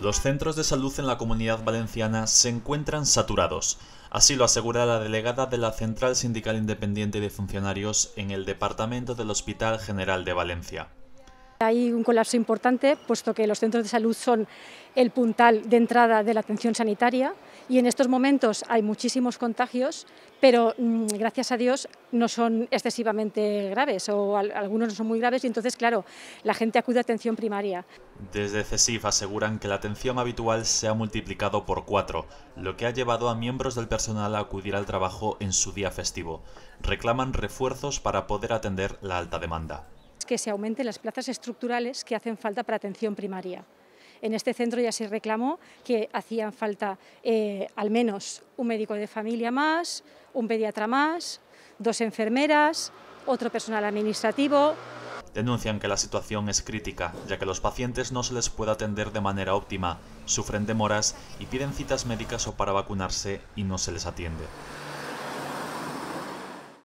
Los centros de salud en la comunidad valenciana se encuentran saturados. Así lo asegura la delegada de la Central Sindical Independiente de Funcionarios en el departamento del Hospital General de Valencia. Hay un colapso importante, puesto que los centros de salud son el puntal de entrada de la atención sanitaria y en estos momentos hay muchísimos contagios, pero mm, gracias a Dios no son excesivamente graves o algunos no son muy graves y entonces, claro, la gente acude a atención primaria. Desde CESIF aseguran que la atención habitual se ha multiplicado por cuatro, lo que ha llevado a miembros del personal a acudir al trabajo en su día festivo. Reclaman refuerzos para poder atender la alta demanda que se aumenten las plazas estructurales que hacen falta para atención primaria. En este centro ya se reclamó que hacían falta eh, al menos un médico de familia más, un pediatra más, dos enfermeras, otro personal administrativo. Denuncian que la situación es crítica, ya que los pacientes no se les puede atender de manera óptima, sufren demoras y piden citas médicas o para vacunarse y no se les atiende.